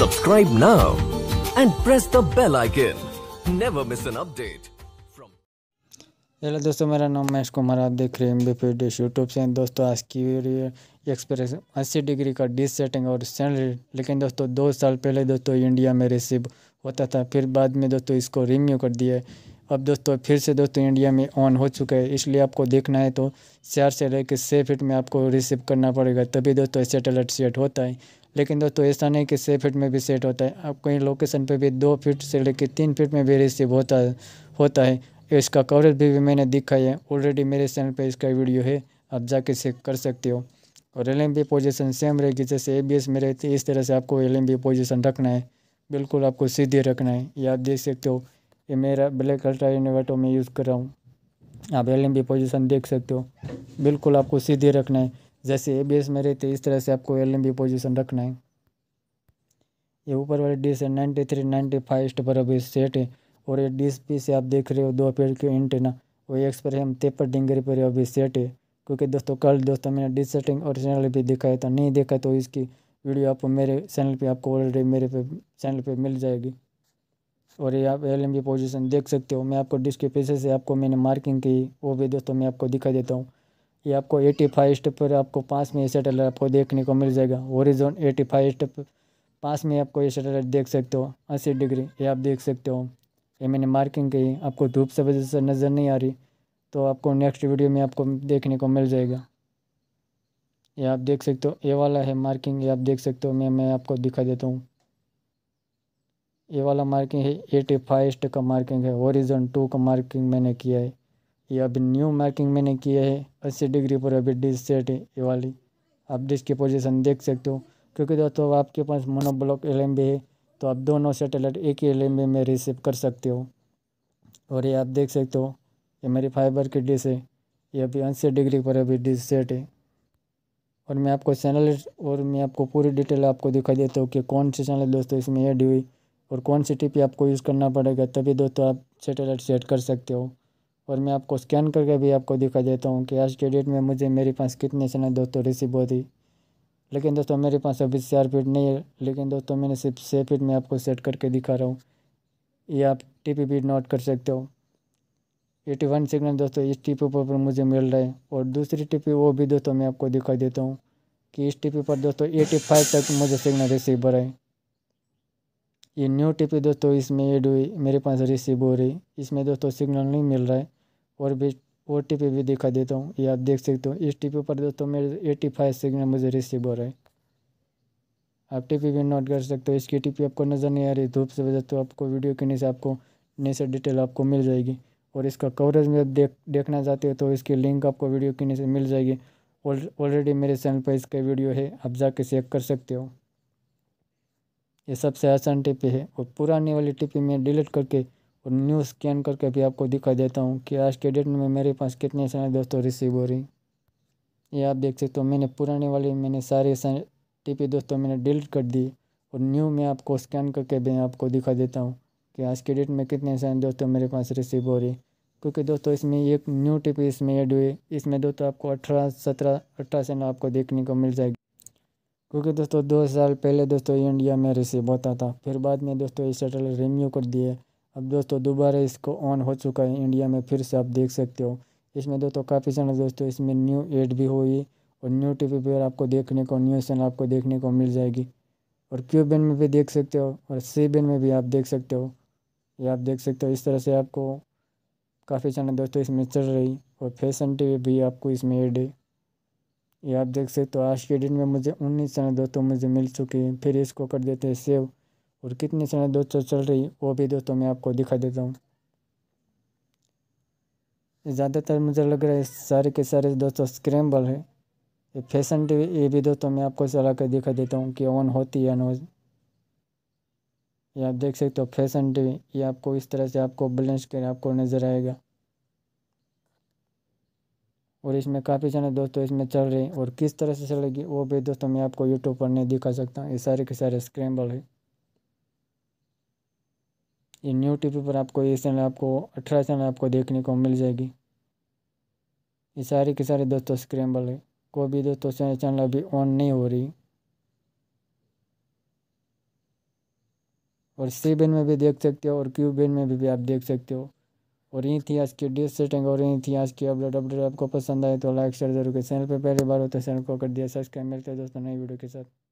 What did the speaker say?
Subscribe now and press the bell icon. Never miss an update. Hello दोस्तों मेरा नाम महेश कुमार आप देख रहे हैं M B P dish YouTube से दोस्तों आज की वीडियो एक्सप्रेस अस्सी डिग्री का डिश सेटिंग और सैलरी लेकिन दोस्तों दो साल पहले दोस्तों इंडिया में रिसीव होता था फिर बाद में दोस्तों इसको रिन्यू कर दिया अब दोस्तों फिर से दोस्तों इंडिया में ऑन हो चुका है इसलिए आपको देखना है तो चार से लेकर छः फीट में आपको रिसीव करना पड़ेगा तभी दोस्तों सेटेलाइट सेट होता है लेकिन दोस्तों ऐसा नहीं कि छः फिट में भी सेट होता है अब कहीं लोकेशन पे भी दो फिट से लेकर तीन फिट में भी रिसीव होता है होता है इसका कवरेज भी, भी मैंने दिखाई है ऑलरेडी मेरे चैनल पर इसका वीडियो है आप जाके से कर सकते हो और एल एम पोजिशन सेम रहेगी जैसे ए बी में रहती है इस तरह से आपको एल एम पोजिशन रखना है बिल्कुल आपको सीधे रखना है ये आप देख सकते हो ये मेरा ब्लैक अल्ट्रा इनोवेटो में यूज़ कर रहा हूँ आप एल एम पोजिशन देख सकते हो बिल्कुल आपको सीधे रखना है जैसे ए बेस में रहते इस तरह से आपको एल एम बी पोजिशन रखना है ये ऊपर वाले डिश है नाइन्टी थ्री नाइन्टी फाइव स्ट पर अभी सेट है और ये डिश पी से आप देख रहे हो दो पेड़ के ना वो एक पर हम तेपर डिंगरी पर अभी सेट है क्योंकि दोस्तों कल दोस्तों मैंने डिश सेटिंग और चैनल भी दिखाया था नहीं देखा तो इसकी वीडियो आपको मेरे चैनल पर आपको ऑलरेडी मेरे पे चैनल पर मिल जाएगी और ये आप एल एम बी पोजिशन देख सकते हो मैं आपको डिश के पीछे से आपको मैंने मार्किंग की वो भी दोस्तों मैं आपको दिखा देता हूँ ये आपको एटी फाइव स्टेप पर आपको पास में ये सेटेलाइट आपको देखने को मिल जाएगा ओरिजोन एटी फाइव स्टेप पास में आपको ये सेटेलाइट देख सकते हो अस्सी डिग्री ये आप देख सकते हो ये मैंने मार्किंग की आपको धूप से वजह से नज़र नहीं आ रही तो आपको नेक्स्ट वीडियो में आपको देखने को मिल जाएगा ये आप देख सकते हो ये वाला है मार्किंग ये आप देख सकते हो मैं मैं आपको दिखा देता हूँ ये वाला मार्किंग है एटी फाइव का मार्किंग है ओरिजन टू का मार्किंग मैंने किया है ये अभी न्यू मार्किंग मैंने किया है अस्सी डिग्री पर अभी डिश सेट है ये वाली आप डिश की पोजीशन देख सकते हो क्योंकि दोस्तों आपके पास मोनोब्लॉक एल है तो आप दोनों सेटेलाइट एक ही एल में रिसीव कर सकते हो और ये आप देख सकते हो ये मेरी फाइबर की डिश है ये अभी अस्सी डिग्री पर अभी डिश सेट है और मैं आपको चैनल और मैं आपको पूरी डिटेल आपको दिखाई देता हूँ कि कौन सी चैनल दोस्तों इसमें ऐड हुई और कौन सी टिप आपको यूज़ करना पड़ेगा तभी दोस्तों आप सेटेलाइट सेट कर सकते हो और मैं आपको स्कैन करके भी आपको दिखा देता हूँ कि आज के डेट में मुझे मेरे पास कितने सनद दोस्तों रिसीव होती लेकिन दोस्तों मेरे पास अभी चार फीट नहीं है लेकिन दोस्तों मैंने सिर्फ छः फीट में आपको सेट करके दिखा रहा हूँ ये आप टी पी भी नोट कर सकते हो एटी वन सिग्नल दोस्तों इस टी पी पर मुझे मिल रहा है और दूसरी टी पी वो भी दोस्तों मैं आपको दिखा देता हूँ कि इस टी पी पर दोस्तों एटी फाइव तक मुझे सिग्नल रिसीव हो रहा है ये न्यू टी पी दोस्तों इसमें एड हुई मेरे पास रिसीव हो रही इसमें दोस्तों सिग्नल नहीं मिल रहा है और भी ओ टी पी भी दिखा देता हूँ ये आप देख सकते हो इस टी पी पर दोस्तों तो मेरे एटी फाइव सिग्नल मुझे रिसीव हो रहा है आप टी पी भी नोट कर सकते हो इसकी टी पी आपको नज़र नहीं आ रही धूप से वजह तो आपको वीडियो के नीचे आपको नीचे डिटेल आपको मिल जाएगी और इसका कवरेज में आप देख देखना चाहते हो तो इसकी लिंक आपको वीडियो के नीचे मिल जाएगी ऑलरेडी मेरे चैनल पर इसका वीडियो है आप जाके चेक कर सकते हो ये सबसे आसान टिपी है और पुरानी वाली टिपी में डिलीट करके और न्यू स्कैन करके भी आपको दिखा देता हूँ कि आज के डेट में मेरे पास कितने सारे दोस्तों रिसीव हो रही ये आप देख सकते हो मैंने पुराने वाले मैंने सारे टीपी दोस्तों मैंने डिलीट कर दी और न्यू में आपको स्कैन करके भी आपको दिखा देता हूँ कि आज के डेट में कितने सारे दोस्तों मेरे पास रिसीव हो रही क्योंकि दोस्तों इसमें एक न्यू टिपी इसमें ऐड हुई इसमें दोस्तों आपको अठारह सत्रह अठारह सेना आपको देखने को मिल जाएगी क्योंकि दोस्तों दो साल पहले दोस्तों इंडिया में रिसीव होता था फिर बाद में दोस्तों ये शटल रिन्यू कर दिए अब दोस्तों दोबारा इसको ऑन हो चुका है इंडिया में फिर से आप देख सकते हो इसमें दोस्तों काफ़ी सारे दोस्तों इसमें न्यू एड भी हुई और न्यू टी वी पर आपको देखने को न्यूज़ चैनल आपको देखने को मिल जाएगी और क्यू बैन में भी देख सकते हो और सी बैन में भी आप देख सकते हो ये आप देख सकते हो इस तरह से आपको काफ़ी चैनल दोस्तों इसमें चल रही और फैशन टी भी आपको इसमें एड है ये आप देख सकते हो आज के डेट में मुझे उन्नीस चैनल दोस्तों मुझे मिल चुकी है फिर इसको कर देते हैं सेव और कितनी समय दोस्तों चल रही वो भी दोस्तों मैं आपको दिखा देता हूँ ज़्यादातर मुझे लग रहा है सारे के सारे दोस्तों स्क्रैम्बल है ये फैशन टीवी ये भी दोस्तों मैं आपको चला कर दिखा देता हूँ कि ऑन होती है नोज ये आप देख सकते हो फैशन टीवी ये आपको इस तरह से आपको बैलेंस कर आपको नज़र आएगा और इसमें काफ़ी सारे दोस्तों इसमें चल रहे हैं और किस तरह से चलेगी वो भी दोस्तों मैं आपको यूट्यूब पर नहीं दिखा सकता ये सारे के सारे स्क्रैम्बल है ये न्यू टी वी पर आपको ये चैनल आपको अठारह चैनल आपको देखने को मिल जाएगी ये सारे के सारे दोस्तों स्क्रैम्बल है कोई भी दोस्तों चैनल अभी ऑन नहीं हो रही और सी बिन में भी देख सकते हो और क्यू बिन में भी, भी आप देख सकते हो और यही थी आज की डिश सेटिंग और यही थी आज की अपडेट अपडेट आपको पसंद आए तो लाइक शेयर जरूर के चैनल पर पहली बार होते तो चैनल को कर दिया सब्सक्राइब मिलते हैं दोस्तों नई वीडियो के साथ